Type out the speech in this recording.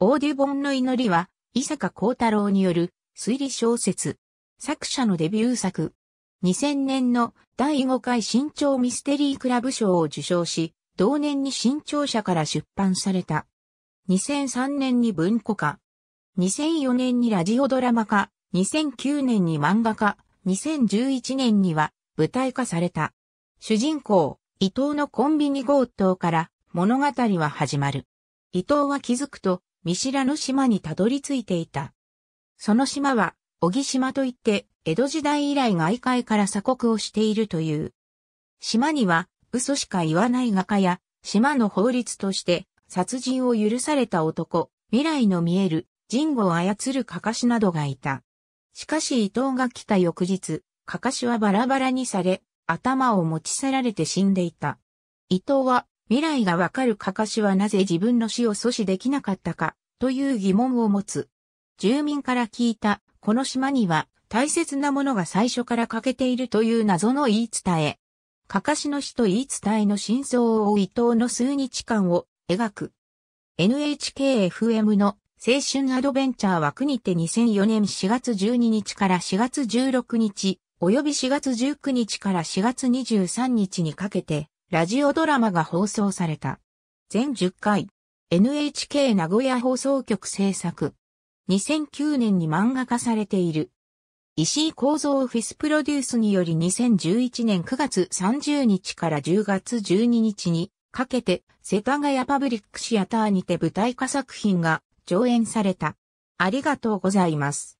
オーデュボンの祈りは、伊坂幸太郎による推理小説。作者のデビュー作。2000年の第5回新潮ミステリークラブ賞を受賞し、同年に新潮社から出版された。2003年に文庫化。2004年にラジオドラマ化。2009年に漫画化。2011年には舞台化された。主人公、伊藤のコンビニ強盗から物語は始まる。伊藤は気づくと見知らぬ島にたどり着いていた。その島は、小木島といって、江戸時代以来外界から鎖国をしているという。島には、嘘しか言わない画家や、島の法律として、殺人を許された男、未来の見える、人語を操るカカシなどがいた。しかし伊藤が来た翌日、カカシはバラバラにされ、頭を持ち去られて死んでいた。伊藤は未来がわかるカカシはなぜ自分の死を阻止できなかったか、という疑問を持つ。住民から聞いた、この島には大切なものが最初から欠けているという謎の言い伝え。カカシの死と言い伝えの真相を追う伊藤の数日間を描く。NHKFM の青春アドベンチャー枠にて2004年4月12日から4月16日、及び4月19日から4月23日にかけて、ラジオドラマが放送された。全10回。NHK 名古屋放送局制作。2009年に漫画化されている。石井構造オフィスプロデュースにより2011年9月30日から10月12日にかけて世田谷パブリックシアターにて舞台化作品が上演された。ありがとうございます。